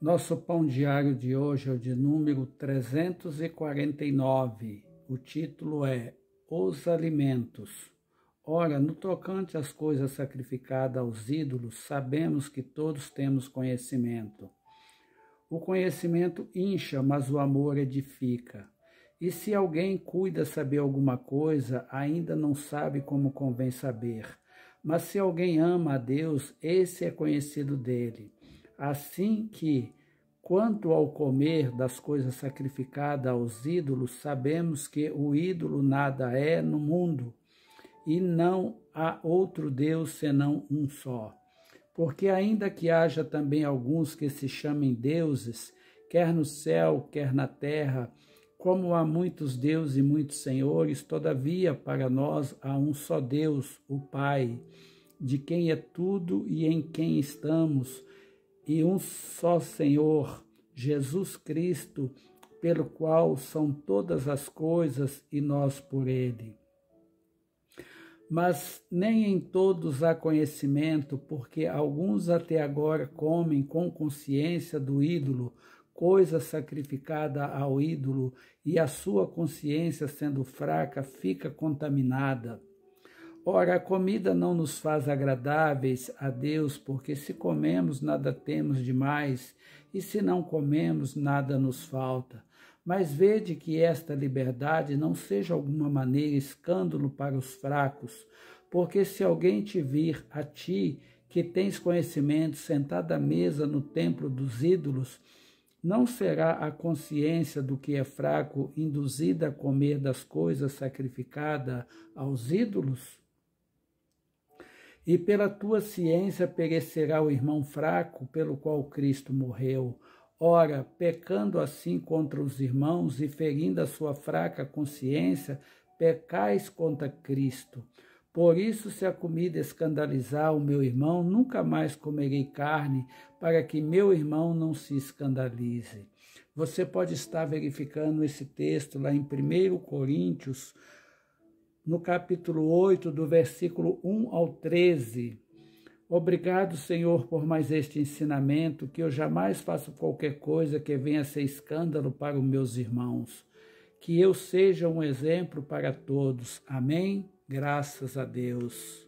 Nosso pão diário de hoje é o de número 349. O título é Os Alimentos. Ora, no tocante às coisas sacrificadas aos ídolos, sabemos que todos temos conhecimento. O conhecimento incha, mas o amor edifica. E se alguém cuida saber alguma coisa, ainda não sabe como convém saber. Mas se alguém ama a Deus, esse é conhecido dele assim que, quanto ao comer das coisas sacrificadas aos ídolos, sabemos que o ídolo nada é no mundo, e não há outro Deus senão um só. Porque, ainda que haja também alguns que se chamem deuses, quer no céu, quer na terra, como há muitos deuses e muitos senhores, todavia para nós há um só Deus, o Pai, de quem é tudo e em quem estamos e um só Senhor, Jesus Cristo, pelo qual são todas as coisas e nós por ele. Mas nem em todos há conhecimento, porque alguns até agora comem com consciência do ídolo, coisa sacrificada ao ídolo, e a sua consciência, sendo fraca, fica contaminada. Ora, a comida não nos faz agradáveis a Deus, porque se comemos, nada temos demais, e se não comemos, nada nos falta. Mas vede que esta liberdade não seja alguma maneira escândalo para os fracos, porque se alguém te vir a ti, que tens conhecimento, sentado à mesa no templo dos ídolos, não será a consciência do que é fraco induzida a comer das coisas sacrificada aos ídolos? E pela tua ciência perecerá o irmão fraco pelo qual Cristo morreu. Ora, pecando assim contra os irmãos e ferindo a sua fraca consciência, pecais contra Cristo. Por isso, se a comida escandalizar o meu irmão, nunca mais comerei carne, para que meu irmão não se escandalize. Você pode estar verificando esse texto lá em 1 Coríntios no capítulo 8, do versículo 1 ao 13. Obrigado, Senhor, por mais este ensinamento, que eu jamais faço qualquer coisa que venha a ser escândalo para os meus irmãos. Que eu seja um exemplo para todos. Amém? Graças a Deus.